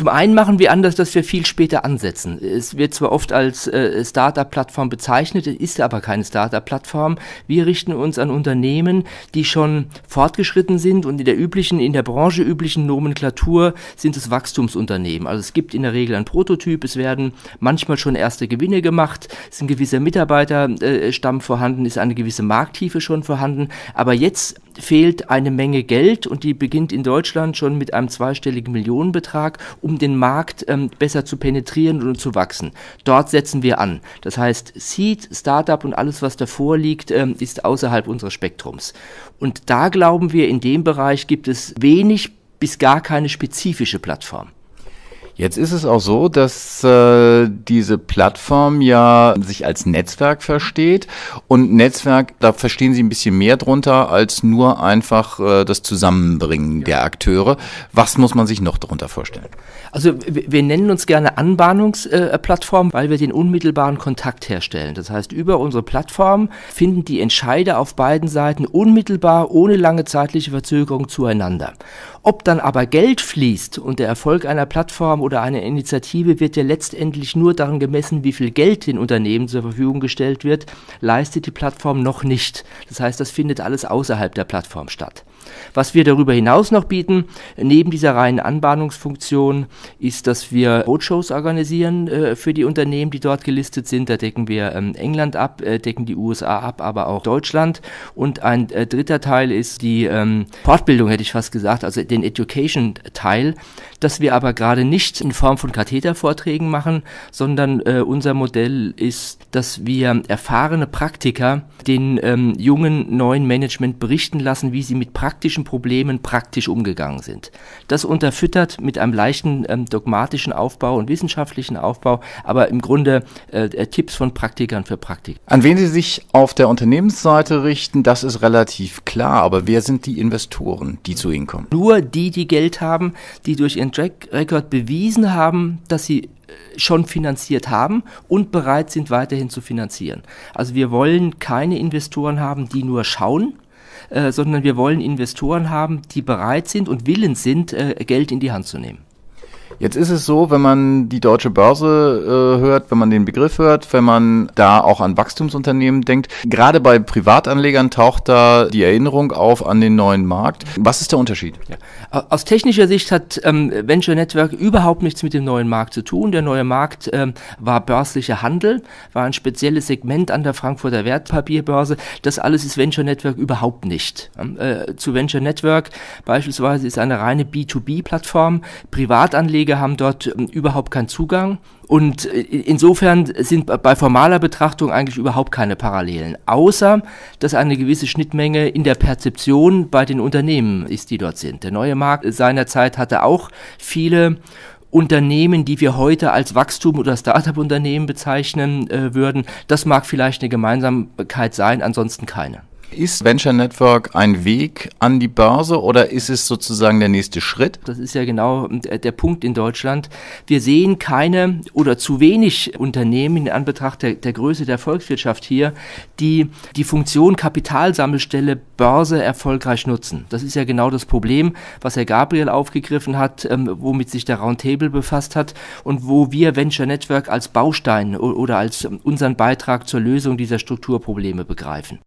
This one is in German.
Zum einen machen wir anders, dass wir viel später ansetzen. Es wird zwar oft als äh, Startup-Plattform bezeichnet, ist aber keine Startup-Plattform. Wir richten uns an Unternehmen, die schon fortgeschritten sind und in der üblichen, in der Branche üblichen Nomenklatur sind es Wachstumsunternehmen. Also es gibt in der Regel einen Prototyp, es werden manchmal schon erste Gewinne gemacht, es ist ein gewisser Mitarbeiterstamm äh, vorhanden, ist eine gewisse Markttiefe schon vorhanden, aber jetzt fehlt eine Menge Geld und die beginnt in Deutschland schon mit einem zweistelligen Millionenbetrag, um den Markt ähm, besser zu penetrieren und zu wachsen. Dort setzen wir an. Das heißt, Seed, Startup und alles, was davor liegt, ähm, ist außerhalb unseres Spektrums. Und da glauben wir, in dem Bereich gibt es wenig bis gar keine spezifische Plattform. Jetzt ist es auch so, dass äh, diese Plattform ja sich als Netzwerk versteht und Netzwerk, da verstehen Sie ein bisschen mehr drunter als nur einfach äh, das Zusammenbringen der Akteure. Was muss man sich noch darunter vorstellen? Also wir nennen uns gerne Anbahnungsplattform, äh, weil wir den unmittelbaren Kontakt herstellen. Das heißt, über unsere Plattform finden die Entscheider auf beiden Seiten unmittelbar, ohne lange zeitliche Verzögerung zueinander. Ob dann aber Geld fließt und der Erfolg einer Plattform oder einer Initiative wird ja letztendlich nur daran gemessen, wie viel Geld den Unternehmen zur Verfügung gestellt wird, leistet die Plattform noch nicht. Das heißt, das findet alles außerhalb der Plattform statt. Was wir darüber hinaus noch bieten, neben dieser reinen Anbahnungsfunktion, ist, dass wir Roadshows organisieren äh, für die Unternehmen, die dort gelistet sind. Da decken wir ähm, England ab, äh, decken die USA ab, aber auch Deutschland. Und ein äh, dritter Teil ist die ähm, Fortbildung, hätte ich fast gesagt, also den Education-Teil, dass wir aber gerade nicht in Form von Kathetervorträgen machen, sondern äh, unser Modell ist, dass wir erfahrene Praktiker den ähm, jungen neuen Management berichten lassen, wie sie mit praktischen Problemen praktisch umgegangen sind. Das unterfüttert mit einem leichten ähm, dogmatischen Aufbau und wissenschaftlichen Aufbau, aber im Grunde äh, äh Tipps von Praktikern für Praktik. An wen Sie sich auf der Unternehmensseite richten, das ist relativ klar, aber wer sind die Investoren, die zu Ihnen kommen? Nur die, die Geld haben, die durch ihren Track Record bewiesen bewiesen haben, dass sie äh, schon finanziert haben und bereit sind, weiterhin zu finanzieren. Also wir wollen keine Investoren haben, die nur schauen, äh, sondern wir wollen Investoren haben, die bereit sind und willens sind, äh, Geld in die Hand zu nehmen. Jetzt ist es so, wenn man die deutsche Börse äh, hört, wenn man den Begriff hört, wenn man da auch an Wachstumsunternehmen denkt, gerade bei Privatanlegern taucht da die Erinnerung auf an den neuen Markt. Was ist der Unterschied? Ja. Aus technischer Sicht hat ähm, Venture Network überhaupt nichts mit dem neuen Markt zu tun. Der neue Markt ähm, war börslicher Handel, war ein spezielles Segment an der Frankfurter Wertpapierbörse. Das alles ist Venture Network überhaupt nicht. Ähm, äh, zu Venture Network beispielsweise ist eine reine B2B-Plattform. Privatanleger Minderjährige haben dort ähm, überhaupt keinen Zugang. Und äh, insofern sind bei formaler Betrachtung eigentlich überhaupt keine Parallelen, außer dass eine gewisse Schnittmenge in der Perzeption bei den Unternehmen ist, die dort sind. Der neue Markt seinerzeit hatte auch viele Unternehmen, die wir heute als Wachstum oder start up unternehmen bezeichnen äh, würden. Das mag vielleicht eine Gemeinsamkeit sein, ansonsten keine. Ist Venture Network ein Weg an die Börse oder ist es sozusagen der nächste Schritt? Das ist ja genau der Punkt in Deutschland. Wir sehen keine oder zu wenig Unternehmen in Anbetracht der, der Größe der Volkswirtschaft hier, die die Funktion Kapitalsammelstelle Börse erfolgreich nutzen. Das ist ja genau das Problem, was Herr Gabriel aufgegriffen hat, ähm, womit sich der Roundtable befasst hat und wo wir Venture Network als Baustein oder als unseren Beitrag zur Lösung dieser Strukturprobleme begreifen.